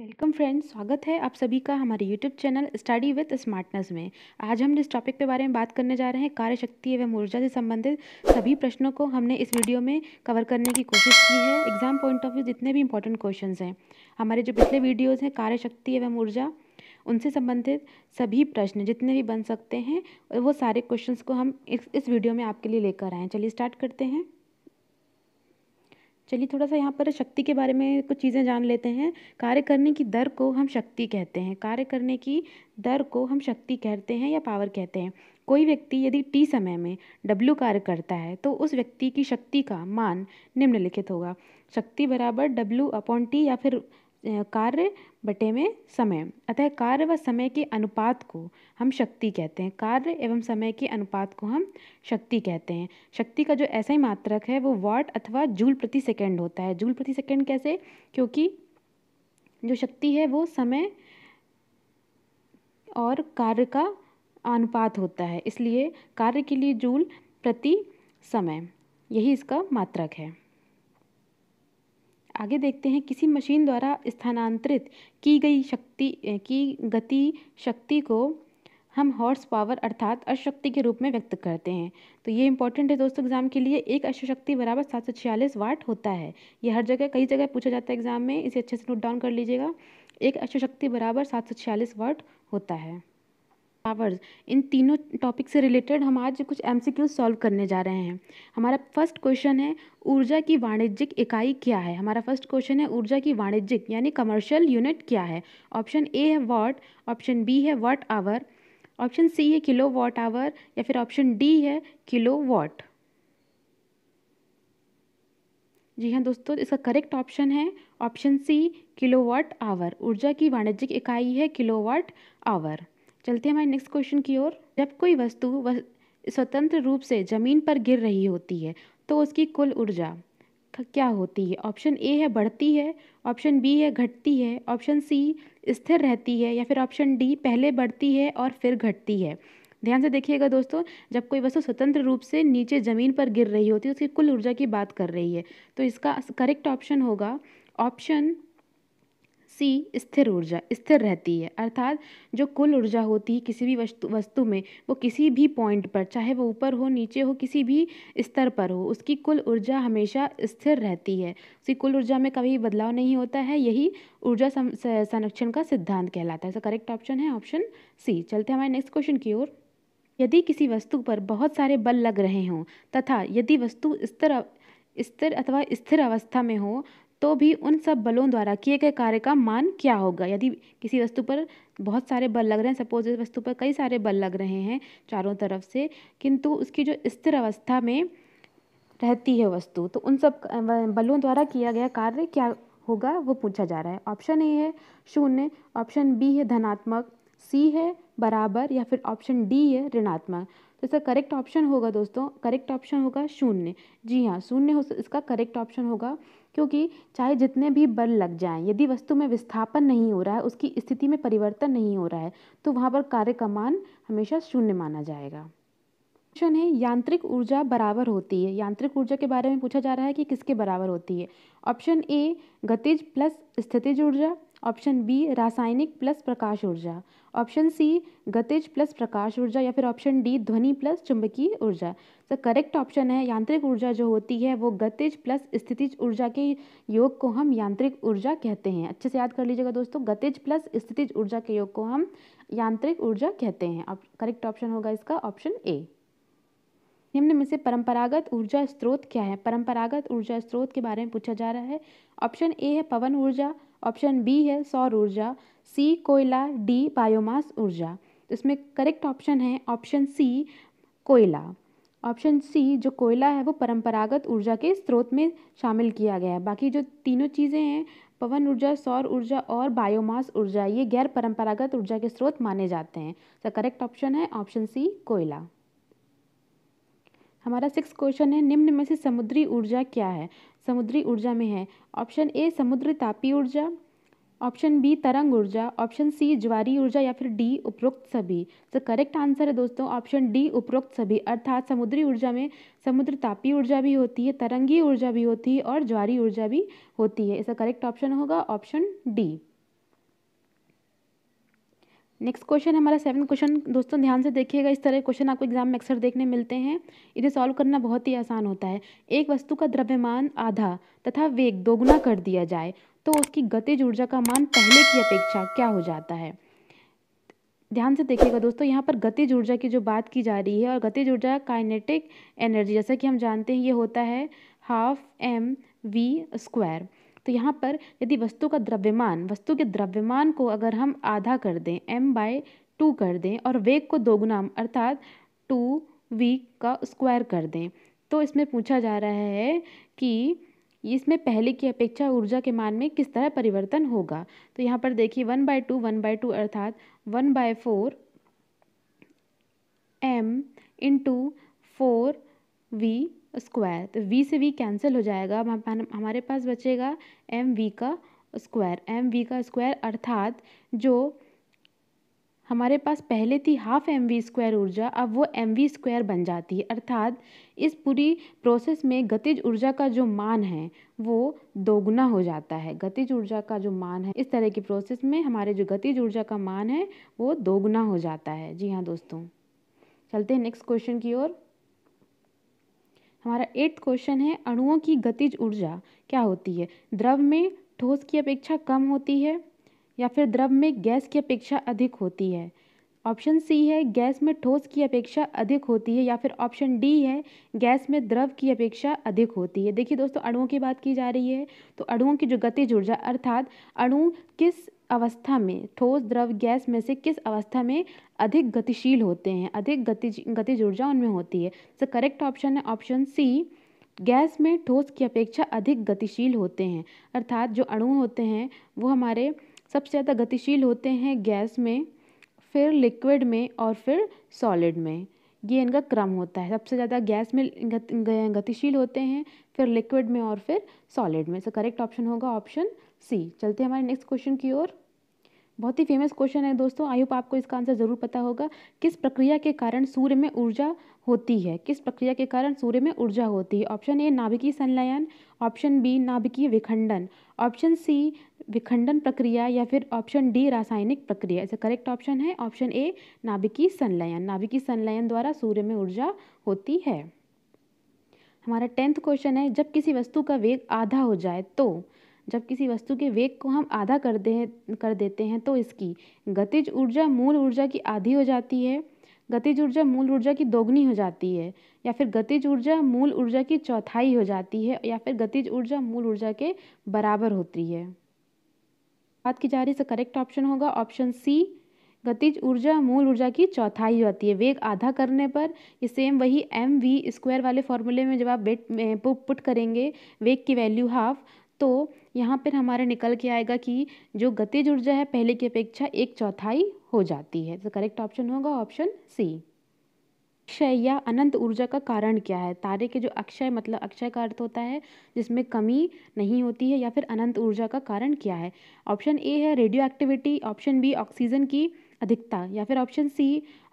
welcome friends स्वागत है आप सभी का हमारे YouTube channel study with smartness में आज हम जिस टॉपिक के बारे में बात करने जा रहे हैं कार्यशक्ति एवं ऊर्जा से संबंधित सभी प्रश्नों को हमने इस वीडियो में कवर करने की कोशिश की है एग्जाम पॉइंट ऑफ व्यू जितने भी इंपॉर्टेंट क्वेश्चन हैं हमारे जो पिछले वीडियोज़ हैं कार्यशक्ति एवं ऊर्जा उनसे संबंधित सभी प्रश्न जितने भी बन सकते हैं वो सारे क्वेश्चन को हम इस, इस वीडियो में आपके लिए लेकर आएँ चलिए स्टार्ट करते हैं चलिए थोड़ा सा यहाँ पर शक्ति के बारे में कुछ चीज़ें जान लेते हैं कार्य करने की दर को हम शक्ति कहते हैं कार्य करने की दर को हम शक्ति कहते हैं या पावर कहते हैं कोई व्यक्ति यदि टी समय में डब्ल्यू कार्य करता है तो उस व्यक्ति की शक्ति का मान निम्नलिखित होगा शक्ति बराबर डब्ल्यू अपॉन टी या फिर कार्य बटे में समय अतः कार्य व समय के अनुपात को हम शक्ति कहते हैं कार्य एवं समय के अनुपात को हम शक्ति कहते हैं शक्ति का जो ऐसा ही मात्रक है वो वाट अथवा जूल प्रति सेकंड होता है जूल प्रति सेकंड कैसे क्योंकि जो शक्ति है वो समय और कार्य का अनुपात होता है इसलिए कार्य के लिए जूल प्रति समय यही इसका मात्रक है आगे देखते हैं किसी मशीन द्वारा स्थानांतरित की गई शक्ति की गति शक्ति को हम हॉर्स पावर अर्थात अशक्ति के रूप में व्यक्त करते हैं तो ये इंपॉर्टेंट है दोस्तों एग्जाम के लिए एक अशक्ति बराबर सात सौ छियालीस वाट होता है ये हर जगह कई जगह पूछा जाता है एग्जाम में इसे अच्छे से नोट डाउन कर लीजिएगा एक अशक्ति बराबर सात सौ छियालीस वाट होता है पावर्स इन तीनों टॉपिक से रिलेटेड हम आज कुछ एम सी क्यू सॉल्व करने जा रहे हैं हमारा फर्स्ट क्वेश्चन है ऊर्जा की वाणिज्यिक इकाई क्या है हमारा फर्स्ट क्वेश्चन है ऊर्जा की वाणिज्यिक यानी कमर्शियल यूनिट क्या है ऑप्शन ए है वॉट ऑप्शन बी है वाट आवर ऑप्शन सी है किलो वॉट आवर या फिर ऑप्शन डी है किलो वॉट जी हाँ दोस्तों इसका करेक्ट ऑप्शन है ऑप्शन सी किलोवाट आवर ऊर्जा की वाणिज्यिक इकाई है किलोवाट आवर चलते हैं हमारे नेक्स्ट क्वेश्चन की ओर जब कोई वस्तु स्वतंत्र रूप से ज़मीन पर गिर रही होती है तो उसकी कुल ऊर्जा क्या होती है ऑप्शन ए है बढ़ती है ऑप्शन बी है घटती है ऑप्शन सी स्थिर रहती है या फिर ऑप्शन डी पहले बढ़ती है और फिर घटती है ध्यान से देखिएगा दोस्तों जब कोई वस्तु स्वतंत्र रूप से नीचे ज़मीन पर गिर रही होती है तो उसकी कुल ऊर्जा की बात कर रही है तो इसका करेक्ट ऑप्शन होगा ऑप्शन सी स्थिर ऊर्जा स्थिर रहती है अर्थात जो कुल ऊर्जा होती है किसी भी वस्तु वस्तु में वो किसी भी पॉइंट पर चाहे वो ऊपर हो नीचे हो किसी भी स्तर पर हो उसकी कुल ऊर्जा हमेशा स्थिर रहती है उसकी कुल ऊर्जा में कभी बदलाव नहीं होता है यही ऊर्जा संरक्षण का सिद्धांत कहलाता है करेक्ट ऑप्शन है ऑप्शन सी चलते हमारे नेक्स्ट क्वेश्चन की ओर यदि किसी वस्तु पर बहुत सारे बल लग रहे हों तथा यदि वस्तु स्थिर स्थिर अथवा स्थिर अवस्था में हो तो भी उन सब बलों द्वारा किए गए कार्य का मान क्या होगा यदि किसी वस्तु पर बहुत सारे बल लग रहे हैं सपोज इस वस्तु पर कई सारे बल लग रहे हैं चारों तरफ से किंतु उसकी जो स्थिर अवस्था में रहती है वस्तु तो उन सब बलों द्वारा किया गया कार्य क्या होगा वो पूछा जा रहा है ऑप्शन ए है शून्य ऑप्शन बी है धनात्मक सी है बराबर या फिर ऑप्शन डी है ऋणात्मक तो इसका करेक्ट ऑप्शन होगा दोस्तों करेक्ट ऑप्शन होगा शून्य जी हाँ शून्य हो इसका करेक्ट ऑप्शन होगा क्योंकि चाहे जितने भी बल लग जाएं यदि वस्तु में विस्थापन नहीं हो रहा है उसकी स्थिति में परिवर्तन नहीं हो रहा है तो वहाँ पर कार्य का मान हमेशा शून्य माना जाएगा क्वेश्चन है यांत्रिक ऊर्जा बराबर होती है यांत्रिक ऊर्जा के बारे में पूछा जा रहा है कि किसके बराबर होती है ऑप्शन ए गतिज प्लस स्थितिज ऊर्जा ऑप्शन बी रासायनिक प्लस प्रकाश ऊर्जा ऑप्शन सी गतिज प्लस प्रकाश ऊर्जा या फिर ऑप्शन डी ध्वनि प्लस चुंबकीय ऊर्जा तो करेक्ट ऑप्शन है यांत्रिक ऊर्जा जो होती है वो गतिज प्लस स्थितिज ऊर्जा के योग को हम यांत्रिक ऊर्जा कहते हैं अच्छे से याद कर लीजिएगा दोस्तों गतिज प्लस स्थितिज ऊर्जा के योग को हम यांत्रिक ऊर्जा कहते हैं करेक्ट ऑप्शन होगा इसका ऑप्शन ए निम्न में से परंपरागत ऊर्जा स्रोत क्या है परंपरागत ऊर्जा स्रोत के बारे में पूछा जा रहा है ऑप्शन ए है पवन ऊर्जा ऑप्शन बी है सौर ऊर्जा सी कोयला डी बायोमास ऊर्जा तो इसमें करेक्ट ऑप्शन है ऑप्शन सी कोयला ऑप्शन सी जो कोयला है वो परंपरागत ऊर्जा के स्रोत में शामिल किया गया है बाकी जो तीनों चीज़ें हैं पवन ऊर्जा सौर ऊर्जा और बायोमास ऊर्जा ये गैर परंपरागत ऊर्जा के स्रोत माने जाते हैं तो करेक्ट ऑप्शन है ऑप्शन सी कोयला हमारा सिक्स क्वेश्चन है निम्न में से समुद्री ऊर्जा क्या है समुद्री ऊर्जा में है ऑप्शन ए समुद्र तापी ऊर्जा ऑप्शन बी तरंग ऊर्जा ऑप्शन सी ज्वारी ऊर्जा या फिर डी उपरोक्त सभी तो करेक्ट आंसर है दोस्तों ऑप्शन डी उपरोक्त सभी अर्थात समुद्री ऊर्जा में समुद्र तापी ऊर्जा भी होती है तरंगी ऊर्जा भी होती है और ज्वारी ऊर्जा भी होती है इसका करेक्ट ऑप्शन होगा ऑप्शन डी नेक्स्ट क्वेश्चन हमारा सेवन क्वेश्चन दोस्तों ध्यान से देखिएगा इस तरह क्वेश्चन आपको एग्जाम में अक्सर देखने मिलते हैं इधर सॉल्व करना बहुत ही आसान होता है एक वस्तु का द्रव्यमान आधा तथा वेग दोगुना कर दिया जाए तो उसकी गतिज ऊर्जा का मान पहले की अपेक्षा क्या हो जाता है ध्यान से देखिएगा दोस्तों यहाँ पर गतिज ऊर्जा की जो बात की जा रही है और गतिज ऊर्जा काइनेटिक एनर्जी जैसा कि हम जानते हैं ये होता है हाफ एम वी स्क्वायर तो यहाँ पर यदि वस्तु का द्रव्यमान वस्तु के द्रव्यमान को अगर हम आधा कर दें एम बाय टू कर दें और वेग को दोगुना अर्थात टू वी का स्क्वायर कर दें तो इसमें पूछा जा रहा है कि इसमें पहले की अपेक्षा ऊर्जा के मान में किस तरह परिवर्तन होगा तो यहाँ पर देखिए one by two one by two अर्थात one by four M into four V square तो वी से वी कैंसिल हो जाएगा हमारे पास बचेगा एम वी का स्क्वायर एम वी का स्क्वायर अर्थात जो हमारे पास पहले थी हाफ एम वी स्क्वायर ऊर्जा अब वो एम वी स्क्वायर बन जाती है अर्थात इस पूरी प्रोसेस में गतिज ऊर्जा का जो मान है वो दोगुना हो जाता है गतिज ऊर्जा का जो मान है इस तरह की प्रोसेस में हमारे जो गतिज ऊर्जा का मान है वो दोगुना हो जाता है जी हाँ दोस्तों चलते हैं नेक्स्ट क्वेश्चन की ओर हमारा एट्थ क्वेश्चन है अणुओं की गतिज ऊर्जा क्या होती है द्रव में ठोस की अपेक्षा कम होती है या फिर द्रव में गैस की अपेक्षा अधिक होती है ऑप्शन सी है गैस में ठोस की अपेक्षा अधिक होती है या फिर ऑप्शन डी है गैस में द्रव की अपेक्षा अधिक होती है देखिए दोस्तों अणुओं की बात की जा रही है तो अणुओं की जो गतिज ऊर्जा अर्थात अणु किस अवस्था में ठोस द्रव गैस में से किस अवस्था में अधिक गतिशील होते हैं अधिक गतिज गतिज ऊर्जा उनमें होती है तो करेक्ट ऑप्शन है ऑप्शन सी गैस में ठोस की अपेक्षा अधिक गतिशील होते हैं अर्थात जो अणु होते हैं वो हमारे सबसे ज़्यादा गतिशील होते हैं गैस में फिर लिक्विड में और फिर सॉलिड में ये इनका क्रम होता है सबसे ज़्यादा गैस में गतिशील होते हैं फिर लिक्विड में और फिर सॉलिड में सो करेक्ट ऑप्शन होगा ऑप्शन सी चलते हैं हमारे नेक्स्ट क्वेश्चन की ओर बहुत ही फेमस क्वेश्चन है दोस्तों आई होप आपको इसका आंसर ज़रूर पता होगा किस प्रक्रिया के कारण सूर्य में ऊर्जा होती है किस प्रक्रिया के कारण सूर्य में ऊर्जा होती है ऑप्शन ए नाभिकीय संलयन ऑप्शन बी नाभिकीय विखंडन ऑप्शन सी विखंडन प्रक्रिया या फिर ऑप्शन डी रासायनिक प्रक्रिया इसका करेक्ट ऑप्शन है ऑप्शन ए नाभिकीय संलयन नाभिकीय संलयन द्वारा सूर्य में ऊर्जा होती है हमारा टेंथ क्वेश्चन है जब किसी वस्तु का वेग आधा हो जाए तो जब किसी वस्तु के वेग को हम आधा कर दे कर देते हैं तो इसकी गतिज ऊर्जा मूल ऊर्जा की आधी हो जाती है गतिज ऊर्जा मूल ऊर्जा की दोगुनी हो जाती है या फिर गतिज ऊर्जा मूल ऊर्जा की चौथाई हो जाती है या फिर गतिज ऊर्जा मूल ऊर्जा के बराबर होती है बात की जा रही है करेक्ट ऑप्शन होगा ऑप्शन सी गतिज ऊर्जा मूल ऊर्जा की चौथाई होती है वेग आधा करने पर ये सेम वही एम वी स्क्वायर वाले फॉर्मूले में जब आप बेट पुट करेंगे वेग की वैल्यू हाफ तो यहाँ पर हमारे निकल के आएगा कि जो गतिज ऊर्जा है पहले की अपेक्षा एक चौथाई हो जाती है तो करेक्ट ऑप्शन होगा ऑप्शन सी अक्षय या अनंत ऊर्जा का कारण क्या है तारे के जो अक्षय मतलब अक्षय का अर्थ होता है जिसमें कमी नहीं होती है या फिर अनंत ऊर्जा का कारण क्या है ऑप्शन ए है radioactivity option B oxygen की अधिकता या फिर ऑप्शन सी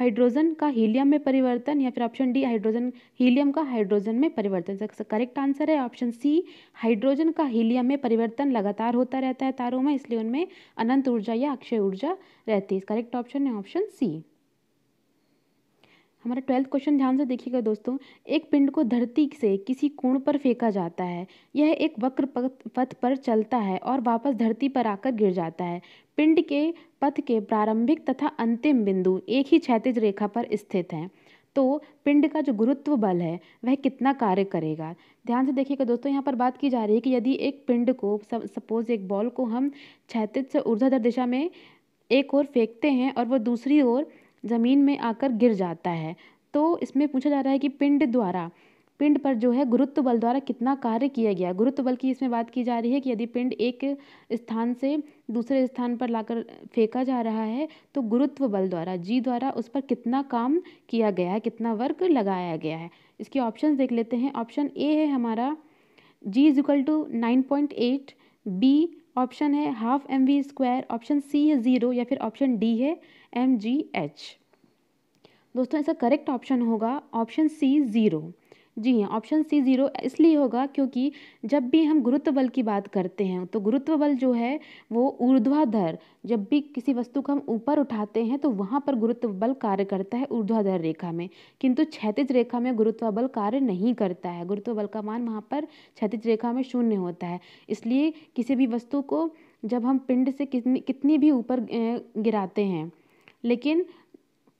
हाइड्रोजन का हीलियम में परिवर्तन या फिर ऑप्शन डी हाइड्रोजन हीलियम का हाइड्रोजन में परिवर्तन करेक्ट आंसर है ऑप्शन सी हाइड्रोजन का हीलियम में परिवर्तन लगातार होता रहता है तारों में इसलिए उनमें अनंत ऊर्जा या अक्षय ऊर्जा रहती है करेक्ट ऑप्शन है ऑप्शन सी हमारा ट्वेल्थ क्वेश्चन ध्यान से देखिएगा दोस्तों एक पिंड को धरती से किसी कोण पर फेंका जाता है यह एक वक्र पथ पर चलता है और वापस धरती पर आकर गिर जाता है पिंड के पथ के प्रारंभिक तथा अंतिम बिंदु एक ही क्षैतिज रेखा पर स्थित हैं तो पिंड का जो गुरुत्व बल है वह कितना कार्य करेगा ध्यान से देखिएगा दोस्तों यहाँ पर बात की जा रही है कि यदि एक पिंड को सपोज एक बॉल को हम क्षैतिज से ऊर्ध्वाधर दिशा में एक ओर फेंकते हैं और वो दूसरी ओर ज़मीन में आकर गिर जाता है तो इसमें पूछा जा रहा है कि पिंड द्वारा पिंड पर जो है गुरुत्व बल द्वारा कितना कार्य किया गया गुरुत्व बल की इसमें बात की जा रही है कि यदि पिंड एक स्थान से दूसरे स्थान पर लाकर फेंका जा रहा है तो गुरुत्व बल द्वारा जी द्वारा उस पर कितना काम किया गया है कितना वर्क लगाया गया है इसके ऑप्शन देख लेते हैं ऑप्शन ए है हमारा G equal to nine point eight B option है half M V square option C है ज़ीरो या फिर ऑप्शन डी है एम जी एच दोस्तों ऐसा करेक्ट ऑप्शन होगा ऑप्शन सी ज़ीरो जी हाँ ऑप्शन सी ज़ीरो इसलिए होगा क्योंकि जब भी हम गुरुत्व बल की बात करते हैं तो गुरुत्व बल जो है वो ऊर्ध्वाधर जब भी किसी वस्तु को हम ऊपर उठाते हैं तो वहाँ पर गुरुत्व बल कार्य करता है ऊर्ध्वाधर रेखा में किंतु क्षैतिज रेखा में गुरुत्व बल कार्य नहीं करता है गुरुत्व बल का मान वहाँ पर क्षैतिज रेखा में शून्य होता है इसलिए किसी भी वस्तु को जब हम पिंड से कितनी कितनी भी ऊपर गिराते हैं लेकिन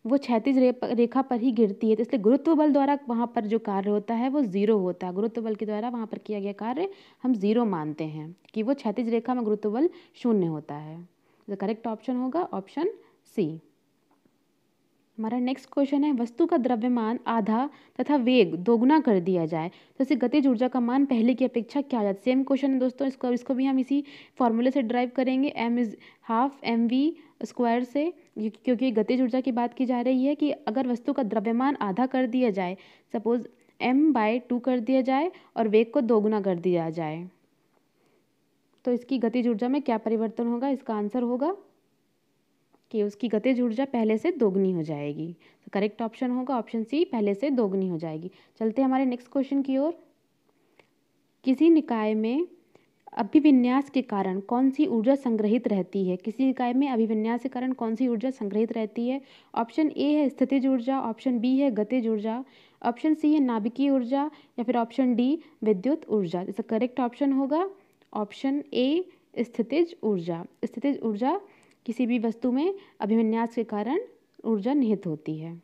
वो क्षैतिज रेखा पर ही गिरती है तो इसलिए गुरुत्व बल द्वारा वहाँ पर जो कार्य होता है वो ज़ीरो होता है गुरुत्व बल के द्वारा वहाँ पर किया गया कार्य हम ज़ीरो मानते हैं कि वो क्षैतिज रेखा में गुरुत्व बल शून्य होता है द करेक्ट ऑप्शन होगा ऑप्शन सी हमारा नेक्स्ट क्वेश्चन है वस्तु का द्रव्यमान आधा तथा वेग दोगुना कर दिया जाए तो इसे गतिज ऊर्जा का मान पहले की अपेक्षा क्या जाता है सेम क्वेश्चन है दोस्तों इसको इसको भी हम इसी फॉर्मूले से ड्राइव करेंगे M is half M V square से क्योंकि गतिज ऊर्जा की बात की जा रही है कि अगर वस्तु का द्रव्यमान आधा कर दिया जाए सपोज एम बाय टू कर दिया जाए और वेग को दोगुना कर दिया जाए तो इसकी गतिज ऊर्जा में क्या परिवर्तन होगा इसका आंसर होगा कि उसकी गतिज ऊर्जा पहले से दोगुनी हो जाएगी तो करेक्ट ऑप्शन होगा ऑप्शन सी पहले से दोगुनी हो जाएगी चलते हमारे नेक्स्ट क्वेश्चन की ओर किसी निकाय में अभिविन्यास के कारण कौन सी ऊर्जा संग्रहित रहती है किसी निकाय में अभिविन्यास के कारण कौन सी ऊर्जा संग्रहित रहती है ऑप्शन ए है स्थितिज ऊर्जा ऑप्शन बी है गतिज ऊर्जा ऑप्शन सी है नाभिकीय ऊर्जा या फिर ऑप्शन डी विद्युत ऊर्जा इसका करेक्ट ऑप्शन होगा ऑप्शन ए स्थितिज ऊर्जा स्थितिज ऊर्जा किसी भी वस्तु में अभिविन्यास के कारण ऊर्जा निहित होती है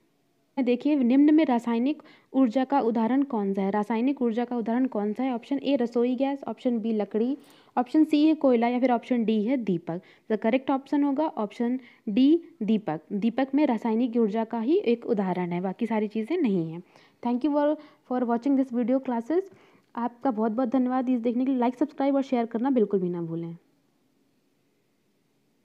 देखिए निम्न में रासायनिक ऊर्जा का उदाहरण कौन सा है रासायनिक ऊर्जा का उदाहरण कौन सा है ऑप्शन ए रसोई गैस ऑप्शन बी लकड़ी ऑप्शन सी है कोयला या फिर ऑप्शन डी है दीपक द करेक्ट ऑप्शन होगा ऑप्शन डी दीपक दीपक में रासायनिक ऊर्जा का ही एक उदाहरण है बाकी सारी चीज़ें नहीं हैं thank you for for watching this video classes आपका बहुत बहुत धन्यवाद इस देखने के लिए लाइक सब्सक्राइब और शेयर करना बिल्कुल भी ना भूलें